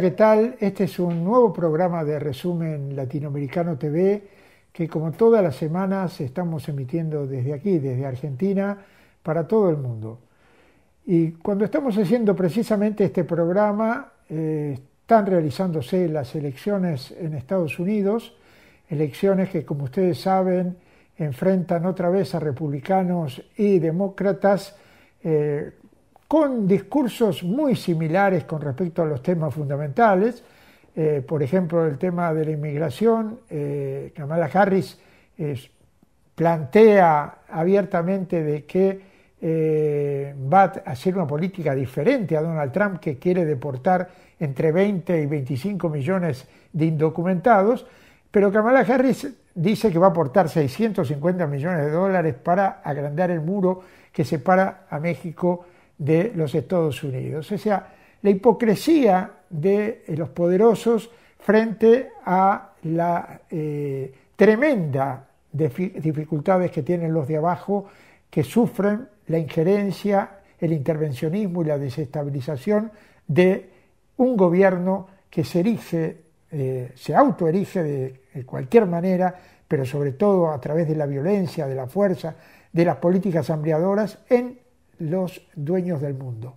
¿qué tal? Este es un nuevo programa de resumen latinoamericano TV que como todas las semanas estamos emitiendo desde aquí, desde Argentina, para todo el mundo. Y cuando estamos haciendo precisamente este programa, eh, están realizándose las elecciones en Estados Unidos, elecciones que como ustedes saben enfrentan otra vez a republicanos y demócratas eh, con discursos muy similares con respecto a los temas fundamentales, eh, por ejemplo, el tema de la inmigración, eh, Kamala Harris eh, plantea abiertamente de que va a hacer una política diferente a Donald Trump que quiere deportar entre 20 y 25 millones de indocumentados, pero Kamala Harris dice que va a aportar 650 millones de dólares para agrandar el muro que separa a México de los Estados Unidos. O sea, la hipocresía de eh, los poderosos frente a la eh, tremenda dificultades que tienen los de abajo, que sufren la injerencia, el intervencionismo y la desestabilización de un gobierno que se erige, eh, se autoerige de cualquier manera, pero sobre todo a través de la violencia, de la fuerza, de las políticas ampliadoras en los dueños del mundo.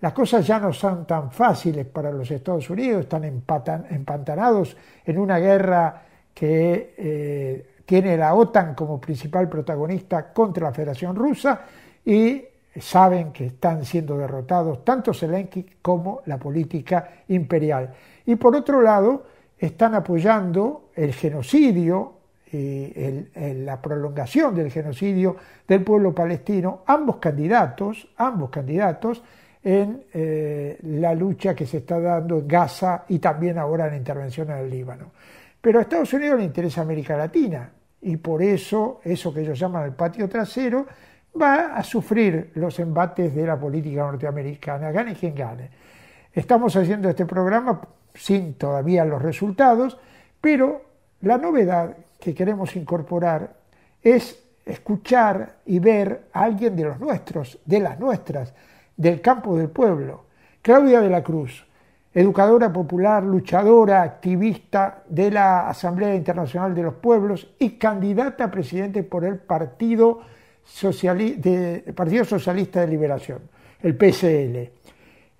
Las cosas ya no son tan fáciles para los Estados Unidos, están empantanados en una guerra que eh, tiene la OTAN como principal protagonista contra la Federación Rusa y saben que están siendo derrotados tanto Zelensky como la política imperial. Y por otro lado, están apoyando el genocidio en eh, la prolongación del genocidio del pueblo palestino, ambos candidatos, ambos candidatos en eh, la lucha que se está dando en Gaza y también ahora en la intervención en el Líbano. Pero a Estados Unidos le interesa América Latina y por eso eso que ellos llaman el patio trasero va a sufrir los embates de la política norteamericana, gane quien gane. Estamos haciendo este programa sin todavía los resultados, pero la novedad que queremos incorporar es escuchar y ver a alguien de los nuestros, de las nuestras, del campo del pueblo. Claudia de la Cruz, educadora popular, luchadora, activista de la Asamblea Internacional de los Pueblos y candidata a presidente por el Partido, Socialista de Liberación, el PSL.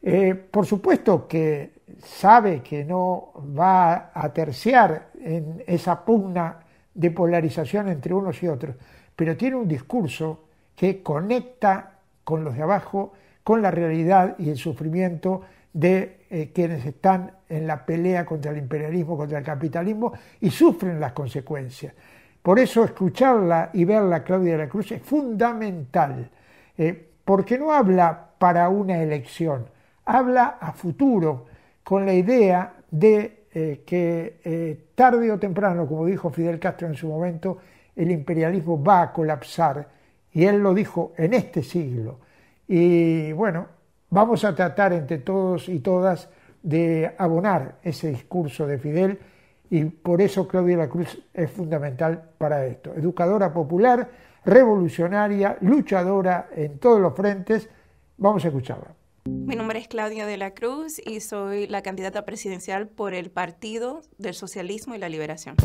Eh, por supuesto que sabe que no va a terciar en esa pugna de polarización entre unos y otros, pero tiene un discurso que conecta con los de abajo, con la realidad y el sufrimiento de eh, quienes están en la pelea contra el imperialismo, contra el capitalismo y sufren las consecuencias. Por eso escucharla y verla Claudia de la Cruz es fundamental, eh, porque no habla para una elección, habla a futuro, con la idea de eh, que eh, tarde o temprano, como dijo Fidel Castro en su momento, el imperialismo va a colapsar, y él lo dijo en este siglo. Y bueno, vamos a tratar entre todos y todas de abonar ese discurso de Fidel, y por eso Claudia La Cruz es fundamental para esto. Educadora popular, revolucionaria, luchadora en todos los frentes, vamos a escucharla. Mi nombre es Claudia de la Cruz y soy la candidata presidencial por el Partido del Socialismo y la Liberación.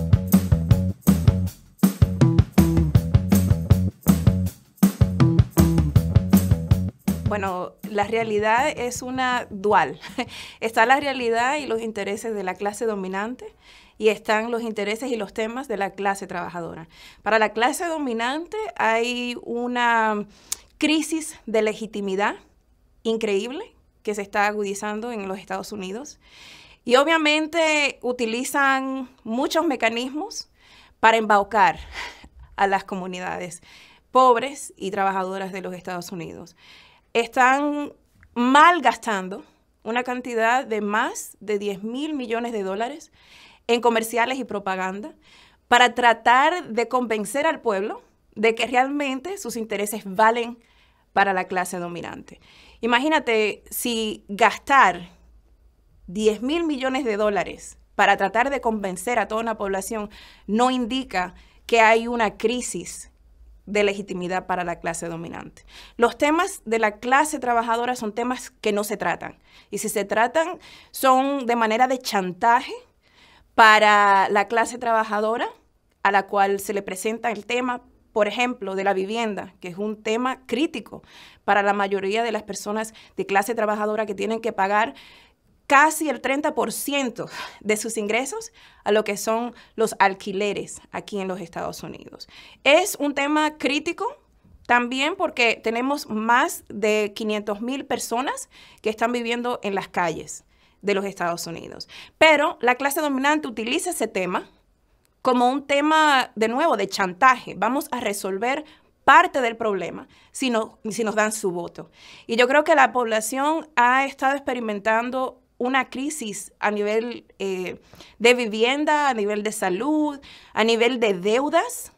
Bueno, la realidad es una dual. Está la realidad y los intereses de la clase dominante y están los intereses y los temas de la clase trabajadora. Para la clase dominante hay una crisis de legitimidad increíble que se está agudizando en los Estados Unidos. Y obviamente utilizan muchos mecanismos para embaucar a las comunidades pobres y trabajadoras de los Estados Unidos. Están malgastando una cantidad de más de 10 mil millones de dólares en comerciales y propaganda para tratar de convencer al pueblo de que realmente sus intereses valen para la clase dominante. Imagínate si gastar 10 mil millones de dólares para tratar de convencer a toda una población no indica que hay una crisis de legitimidad para la clase dominante. Los temas de la clase trabajadora son temas que no se tratan. Y si se tratan, son de manera de chantaje para la clase trabajadora a la cual se le presenta el tema por ejemplo, de la vivienda, que es un tema crítico para la mayoría de las personas de clase trabajadora que tienen que pagar casi el 30% de sus ingresos a lo que son los alquileres aquí en los Estados Unidos. Es un tema crítico también porque tenemos más de 500 mil personas que están viviendo en las calles de los Estados Unidos. Pero la clase dominante utiliza ese tema como un tema, de nuevo, de chantaje. Vamos a resolver parte del problema si, si nos dan su voto. Y yo creo que la población ha estado experimentando una crisis a nivel eh, de vivienda, a nivel de salud, a nivel de deudas.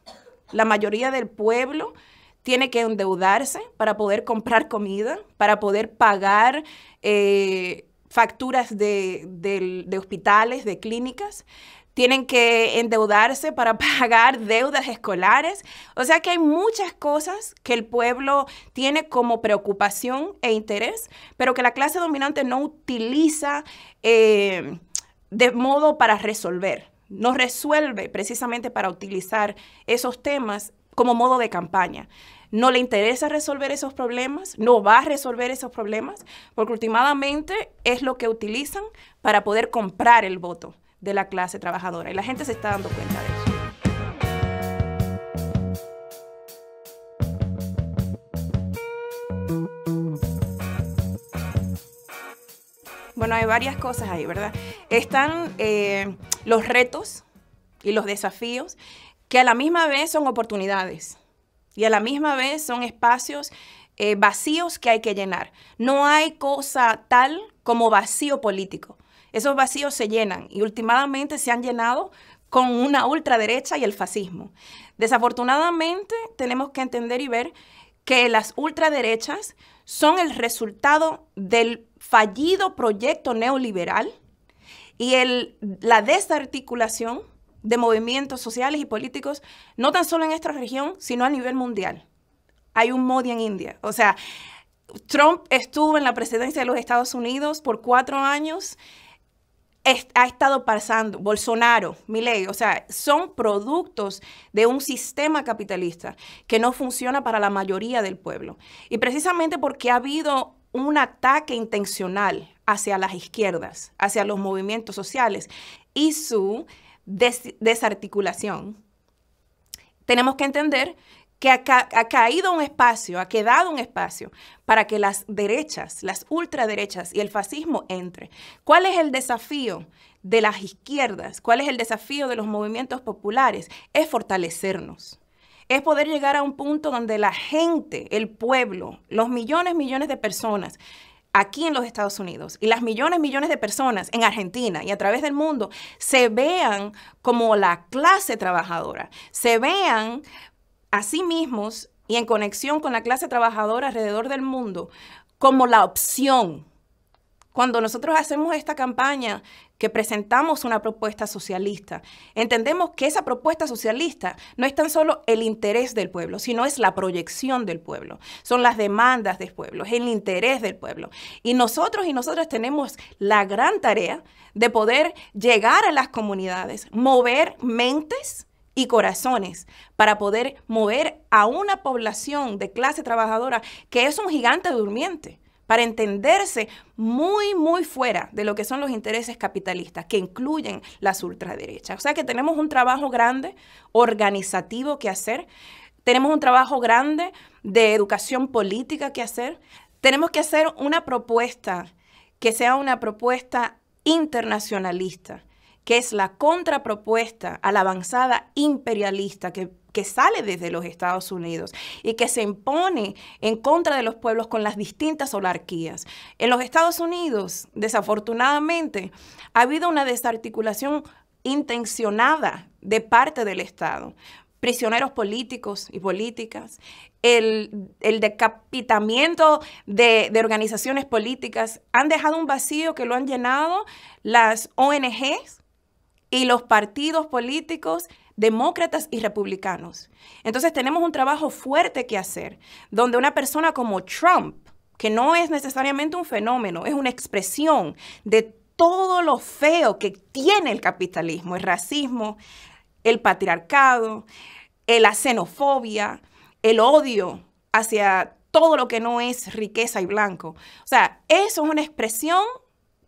La mayoría del pueblo tiene que endeudarse para poder comprar comida, para poder pagar eh, facturas de hospitales, de clínicas tienen que endeudarse para pagar deudas escolares. O sea que hay muchas cosas que el pueblo tiene como preocupación e interés, pero que la clase dominante no utiliza eh, de modo para resolver. No resuelve precisamente para utilizar esos temas como modo de campaña. No le interesa resolver esos problemas, no va a resolver esos problemas, porque últimamente es lo que utilizan para poder comprar el voto de la clase trabajadora y la gente se está dando cuenta de eso. Bueno, hay varias cosas ahí, ¿verdad? Están eh, los retos y los desafíos que a la misma vez son oportunidades y a la misma vez son espacios eh, vacíos que hay que llenar. No hay cosa tal como vacío político. Esos vacíos se llenan y últimamente se han llenado con una ultraderecha y el fascismo. Desafortunadamente, tenemos que entender y ver que las ultraderechas son el resultado del fallido proyecto neoliberal y el, la desarticulación de movimientos sociales y políticos, no tan solo en esta región, sino a nivel mundial. Hay un Modi en India. O sea, Trump estuvo en la presidencia de los Estados Unidos por cuatro años ha estado pasando, Bolsonaro, Milei, o sea, son productos de un sistema capitalista que no funciona para la mayoría del pueblo. Y precisamente porque ha habido un ataque intencional hacia las izquierdas, hacia los movimientos sociales y su desarticulación, tenemos que entender que ha, caído un espacio, ha quedado un espacio para que las derechas, las ultraderechas y el fascismo entre. ¿Cuál es el desafío de las izquierdas? ¿Cuál es el desafío de los movimientos populares? Es fortalecernos. Es poder llegar a un punto donde la gente, el pueblo, los millones, millones de personas aquí en los Estados Unidos y las millones, millones de personas en Argentina y a través del mundo se vean como la clase trabajadora, se vean a sí mismos y en conexión con la clase trabajadora alrededor del mundo como la opción. Cuando nosotros hacemos esta campaña que presentamos una propuesta socialista, entendemos que esa propuesta socialista no es tan solo el interés del pueblo, sino es la proyección del pueblo, son las demandas del pueblo, es el interés del pueblo. Y nosotros y nosotras tenemos la gran tarea de poder llegar a las comunidades, mover mentes, y corazones para poder mover a una población de clase trabajadora que es un gigante durmiente para entenderse muy, muy fuera de lo que son los intereses capitalistas, que incluyen las ultraderechas. O sea que tenemos un trabajo grande organizativo que hacer, tenemos un trabajo grande de educación política que hacer, tenemos que hacer una propuesta que sea una propuesta internacionalista, que es la contrapropuesta a la avanzada imperialista que sale desde los Estados Unidos y que se impone en contra de los pueblos con las distintas olarquías. En los Estados Unidos, desafortunadamente, ha habido una desarticulación intencionada de parte del Estado. Prisioneros políticos y políticas, el, decapitamiento de, de organizaciones políticas han dejado un vacío que lo han llenado las ONGs y los partidos políticos demócratas y republicanos. Entonces tenemos un trabajo fuerte que hacer, donde una persona como Trump, que no es necesariamente un fenómeno, es una expresión de todo lo feo que tiene el capitalismo, el racismo, el patriarcado, la xenofobia, el odio hacia todo lo que no es riqueza y blanco. O sea, eso es una expresión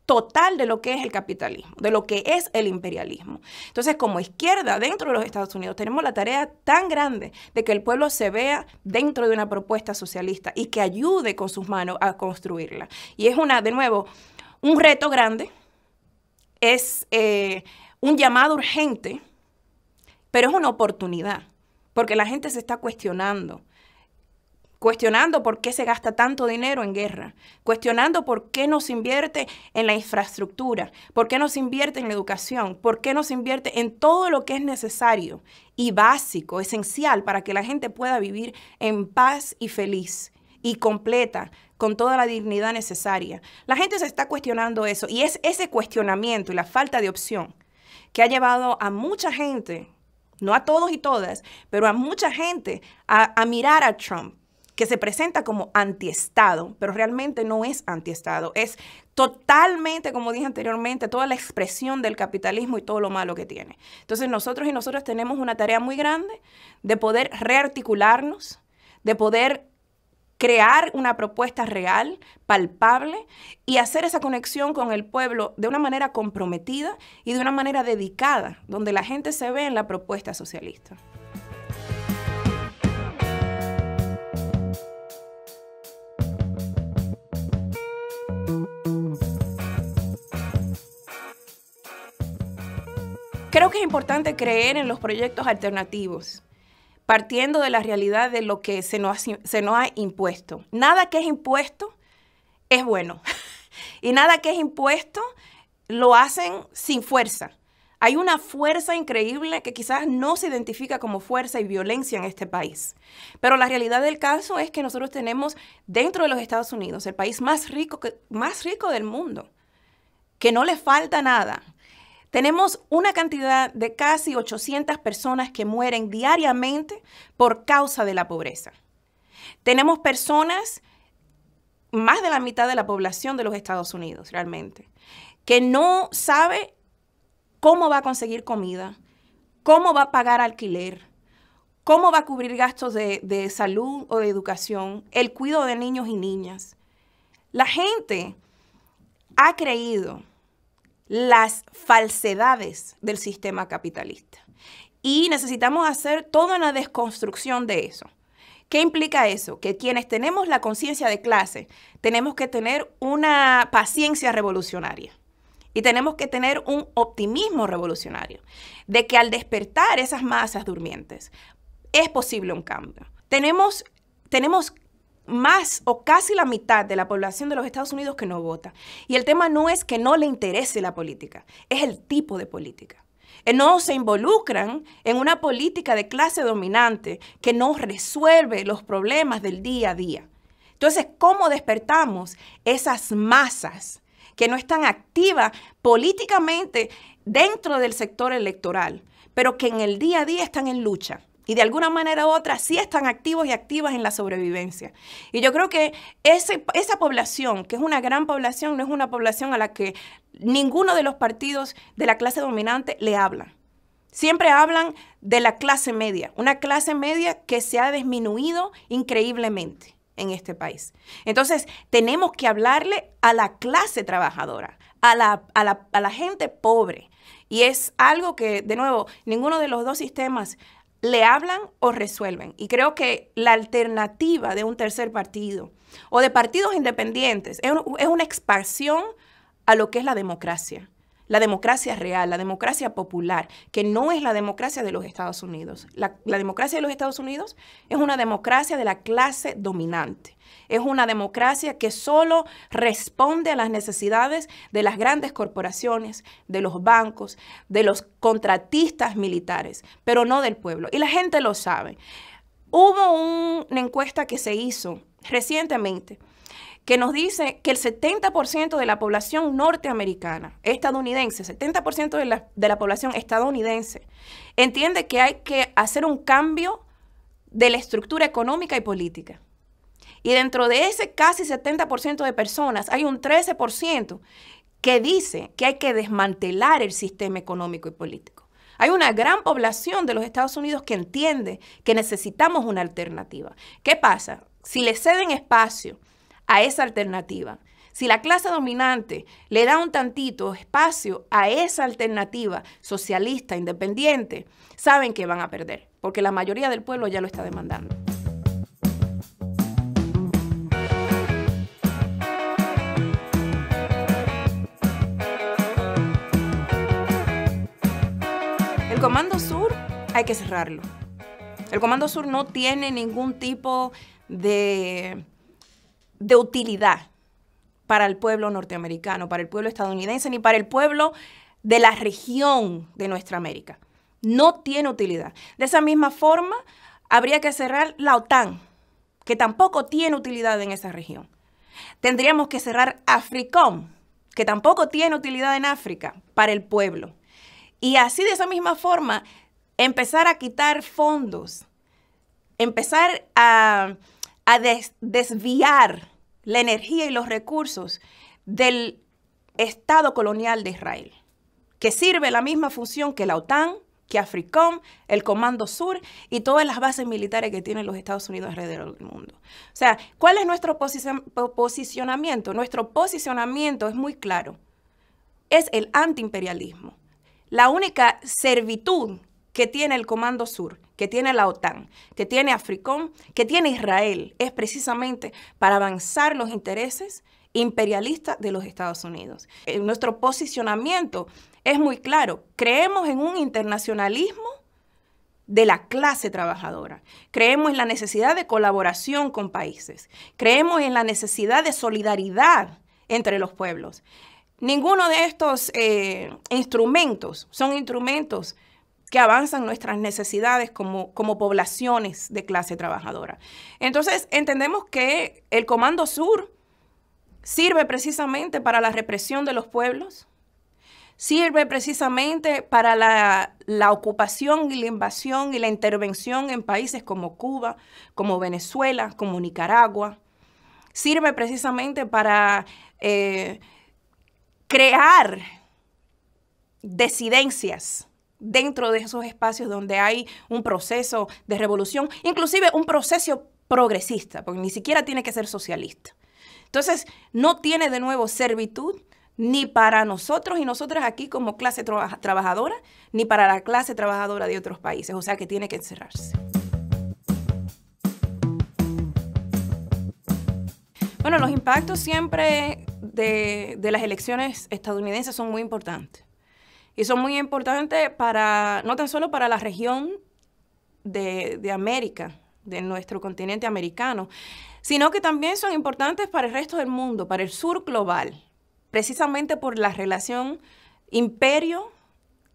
total de lo que es el capitalismo, de lo que es el imperialismo. Entonces, como izquierda dentro de los Estados Unidos, tenemos la tarea tan grande de que el pueblo se vea dentro de una propuesta socialista y que ayude con sus manos a construirla. Y es una, de nuevo, un reto grande, es eh, un llamado urgente, pero es una oportunidad, porque la gente se está cuestionando cuestionando por qué se gasta tanto dinero en guerra, cuestionando por qué no se invierte en la infraestructura, por qué no se invierte en la educación, por qué no se invierte en todo lo que es necesario y básico, esencial para que la gente pueda vivir en paz y feliz y completa, con toda la dignidad necesaria. La gente se está cuestionando eso y es ese cuestionamiento y la falta de opción que ha llevado a mucha gente, no a todos y todas, pero a mucha gente a, mirar a Trump que se presenta como antiestado, pero realmente no es antiestado, es totalmente, como dije anteriormente, toda la expresión del capitalismo y todo lo malo que tiene. Entonces nosotros y nosotros tenemos una tarea muy grande de poder rearticularnos, de poder crear una propuesta real, palpable, y hacer esa conexión con el pueblo de una manera comprometida y de una manera dedicada, donde la gente se ve en la propuesta socialista. Creo que es importante creer en los proyectos alternativos, partiendo de la realidad de lo que se nos, se nos ha impuesto. Nada que es impuesto es bueno. y nada que es impuesto lo hacen sin fuerza. Hay una fuerza increíble que quizás no se identifica como fuerza y violencia en este país. Pero la realidad del caso es que nosotros tenemos dentro de los Estados Unidos el país más rico, que, más rico del mundo, que no le falta nada, tenemos una cantidad de casi 800 personas que mueren diariamente por causa de la pobreza. Tenemos personas, más de la mitad de la población de los Estados Unidos realmente, que no sabe cómo va a conseguir comida, cómo va a pagar alquiler, cómo va a cubrir gastos de, salud o de educación, el cuidado de niños y niñas. La gente ha creído las falsedades del sistema capitalista. Y necesitamos hacer toda una desconstrucción de eso. ¿Qué implica eso? Que quienes tenemos la conciencia de clase, tenemos que tener una paciencia revolucionaria y tenemos que tener un optimismo revolucionario de que al despertar esas masas durmientes es posible un cambio. Tenemos, tenemos más o casi la mitad de la población de los Estados Unidos que no vota. Y el tema no es que no le interese la política, es el tipo de política. Eh, no se involucran en una política de clase dominante que no resuelve los problemas del día a día. Entonces, ¿cómo despertamos esas masas que no están activas políticamente dentro del sector electoral, pero que en el día a día están en lucha? y de alguna manera u otra sí están activos y activas en la sobrevivencia. Y yo creo que ese, esa población, que es una gran población, no es una población a la que ninguno de los partidos de la clase dominante le habla. Siempre hablan de la clase media, una clase media que se ha disminuido increíblemente en este país. Entonces, tenemos que hablarle a la clase trabajadora, a la, a la, a la gente pobre. Y es algo que, de nuevo, ninguno de los dos sistemas le hablan o resuelven. Y creo que la alternativa de un tercer partido o de partidos independientes es, una expansión a lo que es la democracia la democracia real, la democracia popular, que no es la democracia de los Estados Unidos. la, democracia de los Estados Unidos es una democracia de la clase dominante, es una democracia que solo responde a las necesidades de las grandes corporaciones, de los bancos, de los contratistas militares, pero no del pueblo. Y la gente lo sabe. Hubo una encuesta que se hizo recientemente que nos dice que el 70% de la población norteamericana, estadounidense, 70% de la población estadounidense, entiende que hay que hacer un cambio de la estructura económica y política. Y dentro de ese casi 70% de personas, hay un 13% que dice que hay que desmantelar el sistema económico y político. Hay una gran población de los Estados Unidos que entiende que necesitamos una alternativa. ¿Qué pasa? Si le ceden espacio a esa alternativa, si la clase dominante le da un tantito espacio a esa alternativa socialista, independiente, saben que van a perder, porque la mayoría del pueblo ya lo está demandando. Comando Sur hay que cerrarlo. El Comando Sur no tiene ningún tipo de, de utilidad para el pueblo norteamericano, para el pueblo estadounidense, ni para el pueblo de la región de nuestra América. No tiene utilidad. De esa misma forma, habría que cerrar la OTAN, que tampoco tiene utilidad en esa región. Tendríamos que cerrar AFRICOM, que tampoco tiene utilidad en África, para el pueblo. Y así de esa misma forma, empezar a quitar fondos, empezar a, desviar la energía y los recursos del Estado colonial de Israel, que sirve la misma función que la OTAN, que AFRICOM, el Comando Sur y todas las bases militares que tienen los Estados Unidos alrededor del mundo. O sea, ¿cuál es nuestro posicionamiento? Nuestro posicionamiento es muy claro. Es el antiimperialismo. La única servitud que tiene el Comando Sur, que tiene la OTAN, que tiene AFRICOM, que tiene Israel, es precisamente para avanzar los intereses imperialistas de los Estados Unidos. Eh, nuestro posicionamiento es muy claro. Creemos en un internacionalismo de la clase trabajadora. Creemos en la necesidad de colaboración con países. Creemos en la necesidad de solidaridad entre los pueblos. Ninguno de estos eh, instrumentos son instrumentos que avanzan nuestras necesidades como, como poblaciones de clase trabajadora. Entonces, entendemos que el Comando Sur sirve precisamente para la represión de los pueblos, sirve precisamente para la, ocupación y la invasión y la intervención en países como Cuba, como Venezuela, como Nicaragua. Sirve precisamente para eh, crear decidencias dentro de esos espacios donde hay un proceso de revolución, inclusive un proceso progresista, porque ni siquiera tiene que ser socialista. Entonces, no tiene de nuevo servitud ni para nosotros y nosotras aquí como clase trabajadora, ni para la clase trabajadora de otros países, o sea que tiene que encerrarse. Bueno, los impactos siempre de, las elecciones estadounidenses son muy importantes. Y son muy importantes para, no tan solo para la región de, América, de nuestro continente americano, sino que también son importantes para el resto del mundo, para el sur global, precisamente por la relación imperio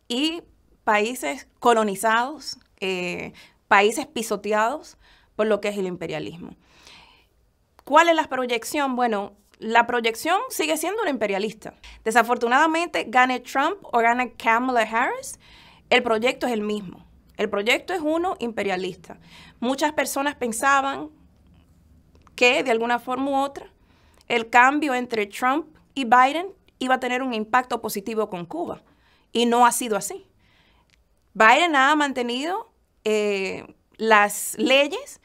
y países colonizados, eh, países pisoteados por lo que es el imperialismo. ¿Cuál es la proyección? Bueno, la proyección sigue siendo una imperialista. Desafortunadamente, gane Trump o gane Kamala Harris, el proyecto es el mismo. El proyecto es uno imperialista. Muchas personas pensaban que, de alguna forma u otra, el cambio entre Trump y Biden iba a tener un impacto positivo con Cuba. Y no ha sido así. Biden ha mantenido eh, las leyes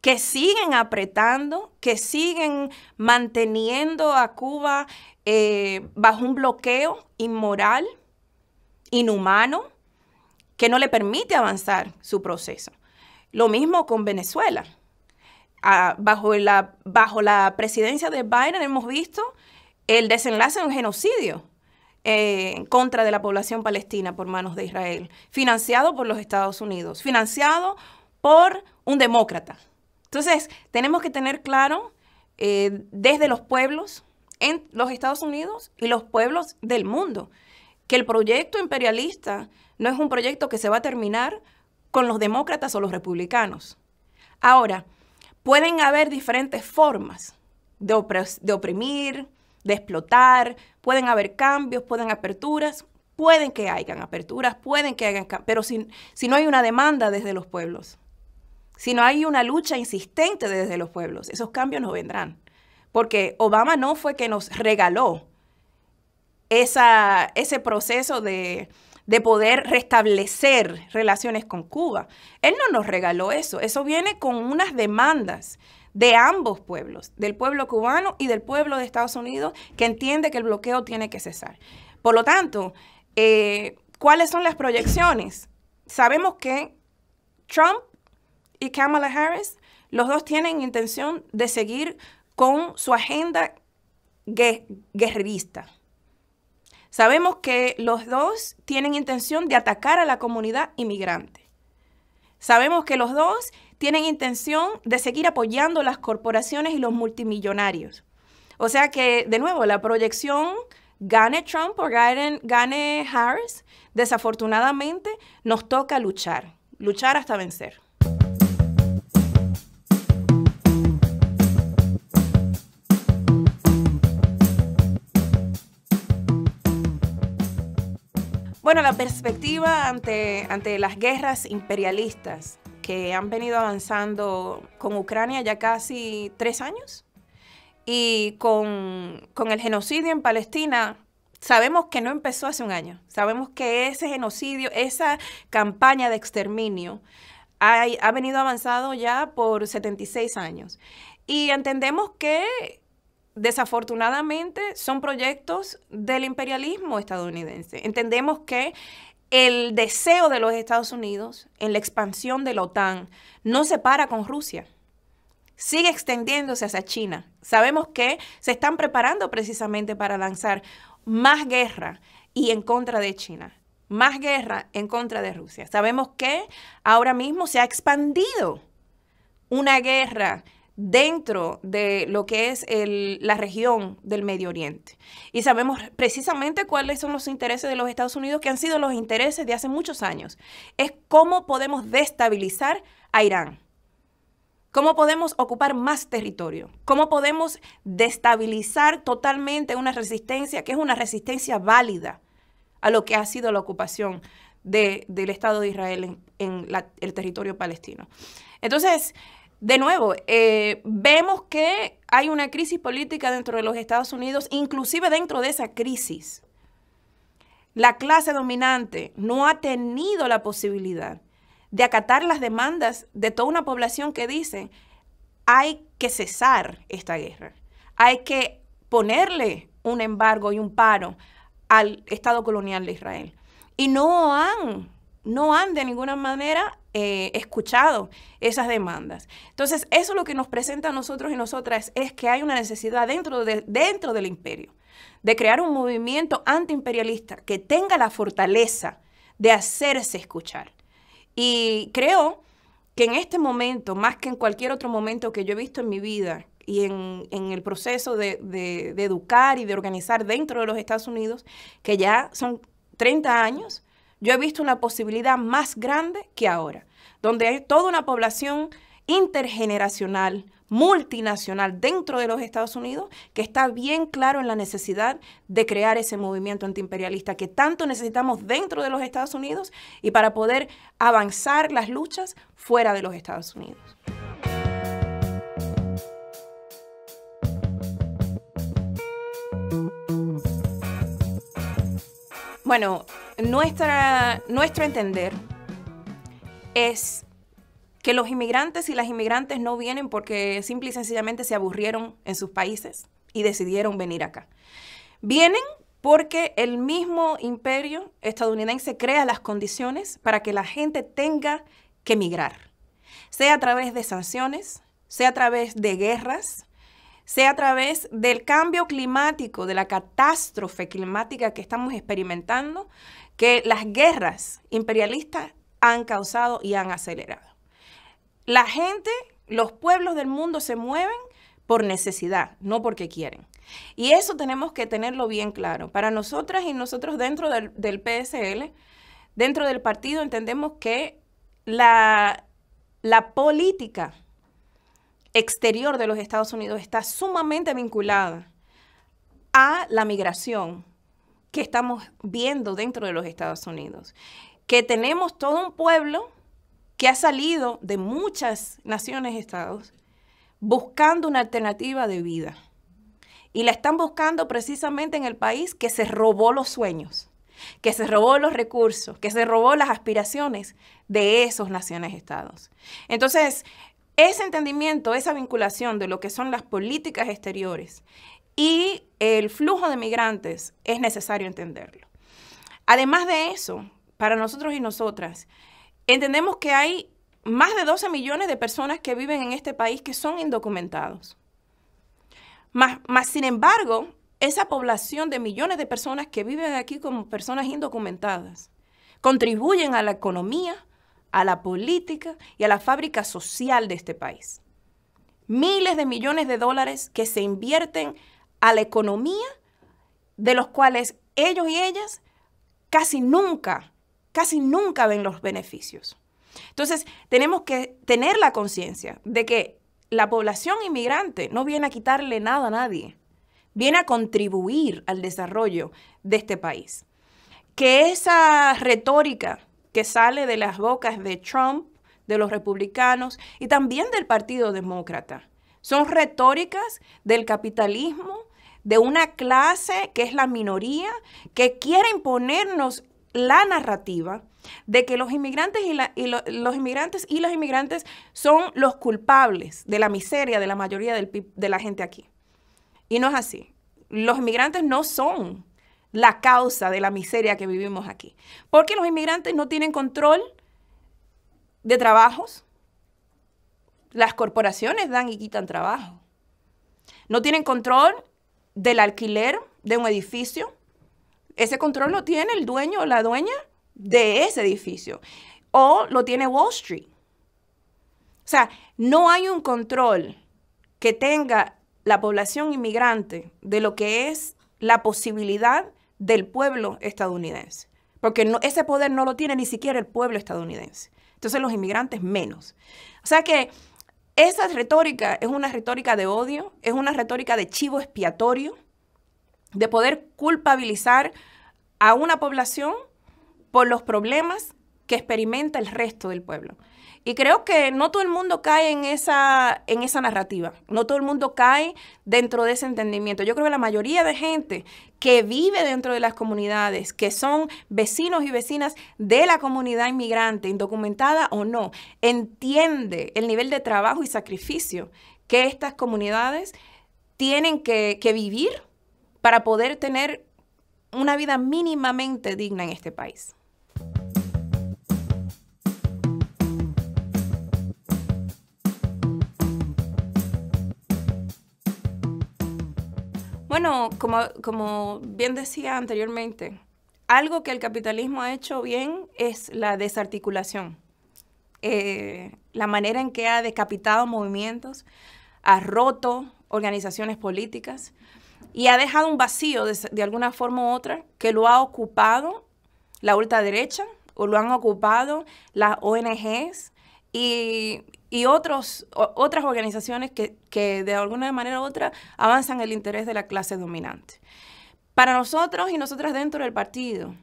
que siguen apretando, que siguen manteniendo a Cuba eh, bajo un bloqueo inmoral, inhumano, que no le permite avanzar su proceso. Lo mismo con Venezuela. Ah, bajo, la, presidencia de Biden hemos visto el desenlace de un genocidio eh, contra de la población palestina por manos de Israel, financiado por los Estados Unidos, financiado por un demócrata. Entonces, tenemos que tener claro eh, desde los pueblos en los Estados Unidos y los pueblos del mundo que el proyecto imperialista no es un proyecto que se va a terminar con los demócratas o los republicanos. Ahora, pueden haber diferentes formas de, oprimir, de explotar, pueden haber cambios, pueden aperturas, pueden que hayan aperturas, pueden que hagan cambios, pero si no hay una demanda desde los pueblos. Si no hay una lucha insistente desde los pueblos. Esos cambios no vendrán, porque Obama no fue que nos regaló esa, ese proceso de, poder restablecer relaciones con Cuba. Él no nos regaló eso, eso viene con unas demandas de ambos pueblos, del pueblo cubano y del pueblo de Estados Unidos, que entiende que el bloqueo tiene que cesar. Por lo tanto, eh, ¿cuáles son las proyecciones? Sabemos que Trump y Kamala Harris, los dos tienen intención de seguir con su agenda guerrerista. Sabemos que los dos tienen intención de atacar a la comunidad inmigrante. Sabemos que los dos tienen intención de seguir apoyando las corporaciones y los multimillonarios. O sea que, de nuevo, la proyección gane Trump o gane, gane Harris, desafortunadamente nos toca luchar, luchar hasta vencer. Bueno, la perspectiva ante, ante las guerras imperialistas que han venido avanzando con Ucrania ya casi tres años y con, el genocidio en Palestina sabemos que no empezó hace un año. Sabemos que ese genocidio, esa campaña de exterminio ha, ha, venido avanzado ya por 76 años. Y entendemos que desafortunadamente son proyectos del imperialismo estadounidense. Entendemos que el deseo de los Estados Unidos en la expansión de la OTAN no se para con Rusia. Sigue extendiéndose hacia China. Sabemos que se están preparando precisamente para lanzar más guerra y en contra de China, más guerra en contra de Rusia. Sabemos que ahora mismo se ha expandido una guerra dentro de lo que es la región del Medio Oriente. Y sabemos precisamente cuáles son los intereses de los Estados Unidos, que han sido los intereses de hace muchos años. Es cómo podemos destabilizar a Irán, cómo podemos ocupar más territorio, cómo podemos destabilizar totalmente una resistencia que es una resistencia válida a lo que ha sido la ocupación del Estado de Israel en, el territorio palestino. Entonces, de nuevo, eh, vemos que hay una crisis política dentro de los Estados Unidos, inclusive dentro de esa crisis. La clase dominante no ha tenido la posibilidad de acatar las demandas de toda una población que dice, hay que cesar esta guerra, hay que ponerle un embargo y un paro al Estado colonial de Israel. Y no han, no han de ninguna manera eh, escuchado esas demandas. Entonces, eso lo que nos presenta a nosotros y nosotras es que hay una necesidad dentro, de, dentro del imperio de crear un movimiento antiimperialista que tenga la fortaleza de hacerse escuchar. Y creo que en este momento, más que en cualquier otro momento que yo he visto en mi vida y en, el proceso de, de educar y de organizar dentro de los Estados Unidos, que ya son 30 años, yo he visto una posibilidad más grande que ahora, donde hay toda una población intergeneracional, multinacional dentro de los Estados Unidos, que está bien claro en la necesidad de crear ese movimiento antiimperialista que tanto necesitamos dentro de los Estados Unidos y para poder avanzar las luchas fuera de los Estados Unidos. Bueno, nuestra, nuestro entender es que los inmigrantes y las inmigrantes no vienen porque simple y sencillamente se aburrieron en sus países y decidieron venir acá. Vienen porque el mismo imperio estadounidense crea las condiciones para que la gente tenga que emigrar, sea a través de sanciones, sea a través de guerras, sea a través del cambio climático, de la catástrofe climática que estamos experimentando, que las guerras imperialistas han causado y han acelerado. La gente, los pueblos del mundo se mueven por necesidad, no porque quieren. Y eso tenemos que tenerlo bien claro. Para nosotras y nosotros dentro del, PSL, dentro del partido, entendemos que la política exterior de los Estados Unidos está sumamente vinculada a la migración que estamos viendo dentro de los Estados Unidos, que tenemos todo un pueblo que ha salido de muchas naciones, estados, buscando una alternativa de vida. Y la están buscando precisamente en el país que se robó los sueños, que se robó los recursos, que se robó las aspiraciones de esos naciones, estados. Entonces, ese entendimiento, esa vinculación de lo que son las políticas exteriores y el flujo de migrantes es necesario entenderlo. Además de eso, para nosotros y nosotras, entendemos que hay más de 12 millones de personas que viven en este país que son indocumentados. Más, sin embargo, esa población de millones de personas que viven aquí como personas indocumentadas contribuyen a la economía, a la política y a la fábrica social de este país. Miles de millones de dólares que se invierten a la economía, de los cuales ellos y ellas casi nunca, casi nunca ven los beneficios. Entonces, tenemos que tener la conciencia de que la población inmigrante no viene a quitarle nada a nadie, viene a contribuir al desarrollo de este país. Que esa retórica que sale de las bocas de Trump, de los republicanos y también del Partido Demócrata. Son retóricas del capitalismo, de una clase que es la minoría, que quiere imponernos la narrativa de que los inmigrantes y, los inmigrantes y los inmigrantes son los culpables de la miseria de la mayoría de la gente aquí. Y no es así. Los inmigrantes no son la causa de la miseria que vivimos aquí. Porque los inmigrantes no tienen control de trabajos. Las corporaciones dan y quitan trabajo. No tienen control del alquiler de un edificio. Ese control lo tiene el dueño o la dueña de ese edificio. O lo tiene Wall Street. O sea, no hay un control que tenga la población inmigrante de lo que es la posibilidad del pueblo estadounidense, porque ese poder no lo tiene ni siquiera el pueblo estadounidense. Entonces los inmigrantes menos. O sea que esa retórica es una retórica de odio, es una retórica de chivo expiatorio, de poder culpabilizar a una población por los problemas que experimenta el resto del pueblo. Y creo que no todo el mundo cae en esa, en esa narrativa, no todo el mundo cae dentro de ese entendimiento. Yo creo que la mayoría de gente que vive dentro de las comunidades, que son vecinos y vecinas de la comunidad inmigrante, indocumentada o no, entiende el nivel de trabajo y sacrificio que estas comunidades tienen que vivir para poder tener una vida mínimamente digna en este país. Bueno, como, como bien decía anteriormente, algo que el capitalismo ha hecho bien es la desarticulación. Eh, la manera en que ha decapitado movimientos, ha roto organizaciones políticas y ha dejado un vacío de, alguna forma u otra que lo ha ocupado la ultraderecha o lo han ocupado las ONGs y, y otros, otras organizaciones que, que de alguna manera u otra avanzan el interés de la clase dominante. Para nosotros y nosotras dentro del partido,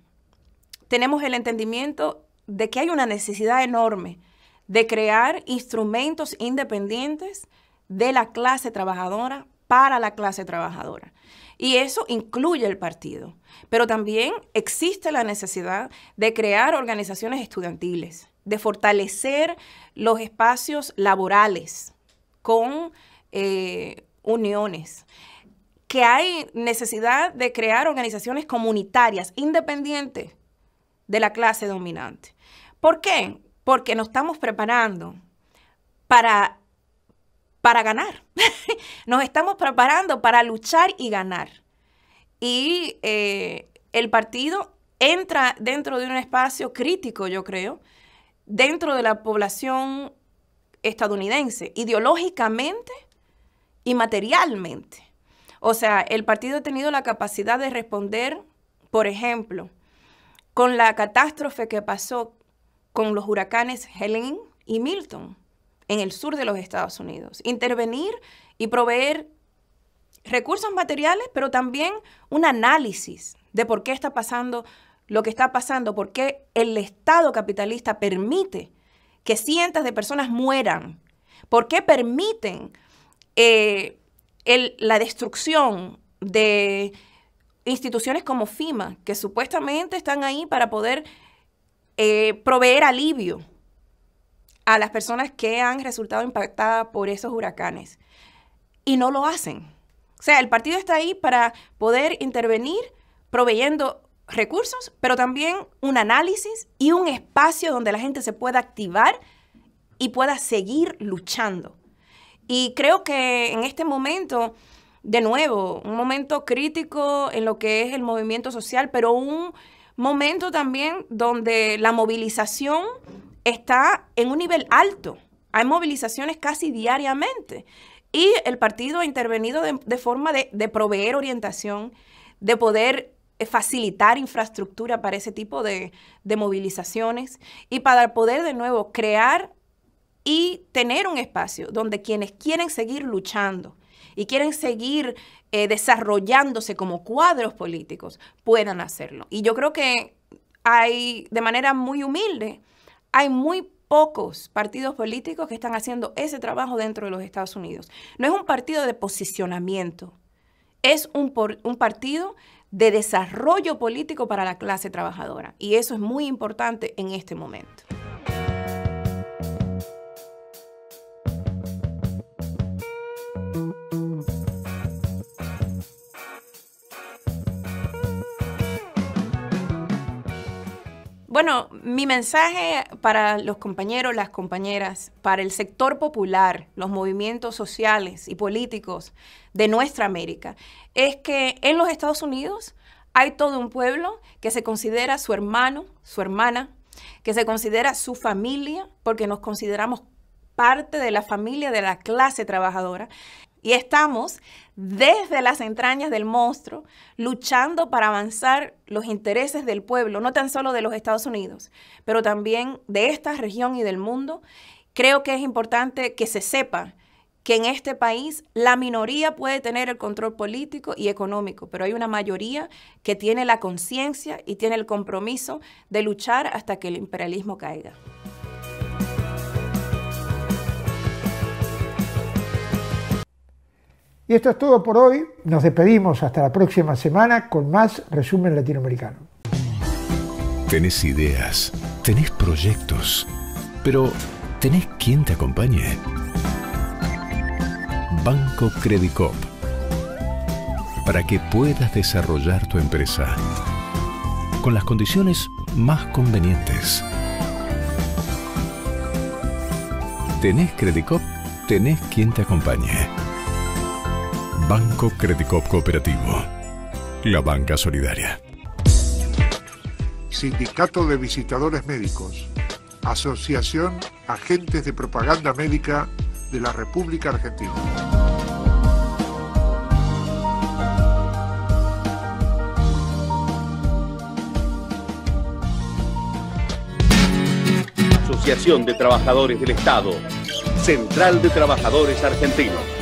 tenemos el entendimiento de que hay una necesidad enorme de crear instrumentos independientes de la clase trabajadora para la clase trabajadora. Y eso incluye el partido. Pero también existe la necesidad de crear organizaciones estudiantiles de fortalecer los espacios laborales con eh, uniones que hay necesidad de crear organizaciones comunitarias independientes de la clase dominante. ¿Por qué? Porque nos estamos preparando para, para ganar. nos estamos preparando para luchar y ganar. Y eh, el partido entra dentro de un espacio crítico, yo creo, dentro de la población estadounidense, ideológicamente y materialmente. O sea, el partido ha tenido la capacidad de responder, por ejemplo, con la catástrofe que pasó con los huracanes Helen y Milton en el sur de los Estados Unidos. Intervenir y proveer recursos materiales, pero también un análisis de por qué está pasando lo que está pasando, por qué el Estado capitalista permite que cientos de personas mueran, por qué permiten eh, la destrucción de instituciones como FIMA, que supuestamente están ahí para poder eh, proveer alivio a las personas que han resultado impactadas por esos huracanes. Y no lo hacen. O sea, el partido está ahí para poder intervenir proveyendo recursos, pero también un análisis y un espacio donde la gente se pueda activar y pueda seguir luchando. Y creo que en este momento, de nuevo, un momento crítico en lo que es el movimiento social, pero un momento también donde la movilización está en un nivel alto. Hay movilizaciones casi diariamente. Y el partido ha intervenido de, forma de proveer orientación, de poder facilitar infraestructura para ese tipo de, movilizaciones y para poder de nuevo crear y tener un espacio donde quienes quieren seguir luchando y quieren seguir eh, desarrollándose como cuadros políticos puedan hacerlo. Y yo creo que hay, de manera muy humilde, hay muy pocos partidos políticos que están haciendo ese trabajo dentro de los Estados Unidos. No es un partido de posicionamiento, es un, un partido de desarrollo político para la clase trabajadora. Y eso es muy importante en este momento. Bueno, mi mensaje para los compañeros, las compañeras, para el sector popular, los movimientos sociales y políticos de nuestra América, es que en los Estados Unidos hay todo un pueblo que se considera su hermano, su hermana, que se considera su familia, porque nos consideramos parte de la familia de la clase trabajadora y estamos desde las entrañas del monstruo luchando para avanzar los intereses del pueblo, no tan solo de los Estados Unidos, pero también de esta región y del mundo. Creo que es importante que se sepa que en este país la minoría puede tener el control político y económico, pero hay una mayoría que tiene la conciencia y tiene el compromiso de luchar hasta que el imperialismo caiga. Y esto es todo por hoy. Nos despedimos hasta la próxima semana con más resumen latinoamericano. Tenés ideas, tenés proyectos, pero ¿tenés quien te acompañe? Banco Credicop. Para que puedas desarrollar tu empresa con las condiciones más convenientes. Tenés Credicop, tenés quien te acompañe. Banco Crédito Cooperativo. La banca solidaria. Sindicato de Visitadores Médicos. Asociación Agentes de Propaganda Médica de la República Argentina. Asociación de Trabajadores del Estado. Central de Trabajadores Argentinos.